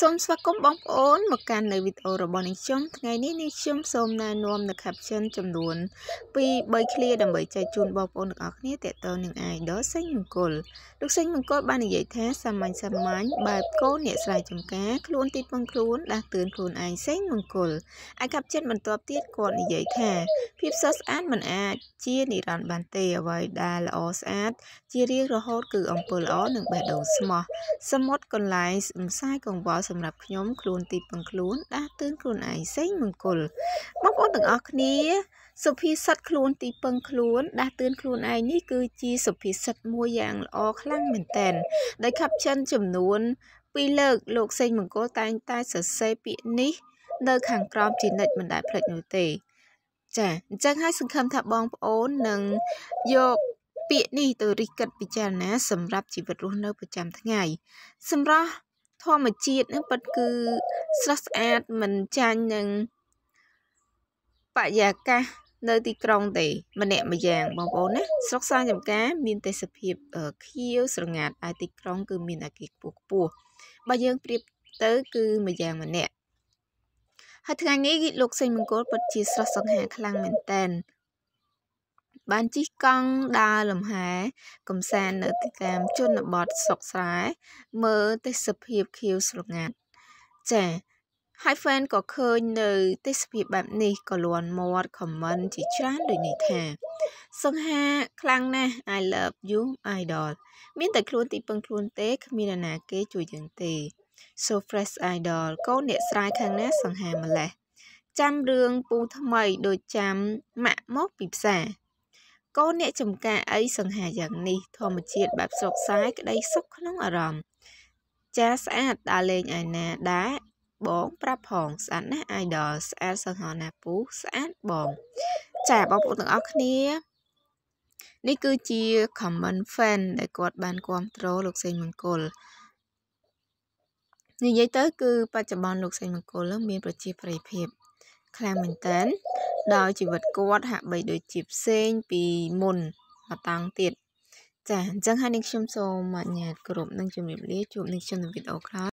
សូមស្វាគមន៍បងប្អូនមកកាន់នៅវីដេអូរបស់នាងខ្ញុំថ្ងៃនេះនាងខ្ញុំសូមណែនាំនៅ caption ចំនួន2 3ឃ្លាដើម្បីចែកជូនបងប្អូនទាំងអស់គ្នាតេតតនឹង idol សេងមង្គលលោកសេងមង្គលបាននិយាយថាសាមញ្ញសាមញ្ញបែបកូនអ្នកស្រែចំការខ្លួនទីពឹងខ្លួនដាស់តឿនខ្លួនឯងសេងមង្គលឯ caption បន្ទាប់ទៀតគាត់និយាយថាភាពស្អាតស្អាតមិនអាចជានិរន្តរ៍បានទេអ្វីដែលល្អស្អាតជារៀងរហូតគឺអំពើល្អនឹងបេះដូងស្មោះសមុទ្រកន្លែងម្សាយកង្វល់សម្រាប់ខ្ញុំខ្លួនទីពឹងខ្លួន ដាស់តឿនខ្លួនឯងសេងមង្គលបងប្អូនទាំងអស់គ្នាសុភាសិតខ្លួនទីពឹងខ្លួនដាស់តឿនខ្លួនឯងនេះគឺជាសុភាសិតមួយយ៉ាងល្អខ្លាំងមែនទែនដែលខាប់ចិនចំនួនពីរលើកលោកសេងមង្គលតែងតែសរសេរពាក្យនេះ នៅខាងក្រោមជានិច្ចមិនដែលភ្លេចនោះទេចាអញ្ចឹងហើយសង្ឃឹមថាបងប្អូននឹងយកពាក្យនេះទៅរិះគិតពិចារណា សម្រាប់ជីវិតរស់នៅប្រចាំថ្ងៃសម្រាប់ធម្មជាតិហ្នឹងពិតគឺស្រស់ស្អាតមិនចាញ់នឹងបរិយាកាសនៅទីក្រុងទេម្នាក់ម្យ៉ាងបងប្អូនណាស្រុកសាចំការមានទេសភាពខៀវស្រងាត់ហើយទីក្រុង គឺមានអាគារខ្ពស់ខ្ពស់បើយើងប្រៀបទៅគឺម្យ៉ាងម្នាក់ហើយថ្ងៃនេះលោកសេងមង្គលពិតជាស្រស់សង្ហាខ្លាំងមែនតែនបានជិះកង់ដើរលំហែកំសាន្តនៅតាមជនបទស្រុកស្រែមើលទេសភាពខៀវស្រងាត់ចា៎ហើយហ្វេនក៏ឃើញនៅទេសភាពបែបនេះក៏លន់មាត់ comment ជាច្រើនដូចនេះថាសង្ហាខ្លាំងណាស់ I love you idol មានតែខ្លួនទីពឹងខ្លួនទេគ្មាននរណាគេជួយយើងទេ So fresh idol កូនអ្នកស្រាយខាងណាសង្ហាម្លេះចាំរឿងពូថ្មីដូចចាំម៉ាក់មកពីផ្សារកូនអ្នកចំការអីសង្ហាយ៉ាងនេះធម្មជាតិបែបស្រុកសាយក្តី សុខក្នុងអារម្មណ៍ចាស្អាតដើរលេងឯណាដែរបងប្រាប់ផងស្អាតណាស់ idol ស្អាតសង្ហណាពូស្អាតបងចាបងប្អូនទាំងអស់គ្នា នេះគឺជា common fan ដែលគាត់បានគ្រប់គ្រងលោកសេងមង្គលនិយាយទៅគឺបច្ចុប្បន្នលោក សេងមង្គលនឹងមានប្រជាប្រិយភាពខ្លាំងមែនតើដោយជីវិតគាត់ហាក់បីដូចជាផ្សេងពីមុនមកតាំងទៀត ចាអញ្ចឹងហើយនាងខ្ញុំសូមអនុញ្ញាតគោរពនឹងជម្រាបលាជួបនឹងខ្ញុំនៅវីដេអូក្រោយ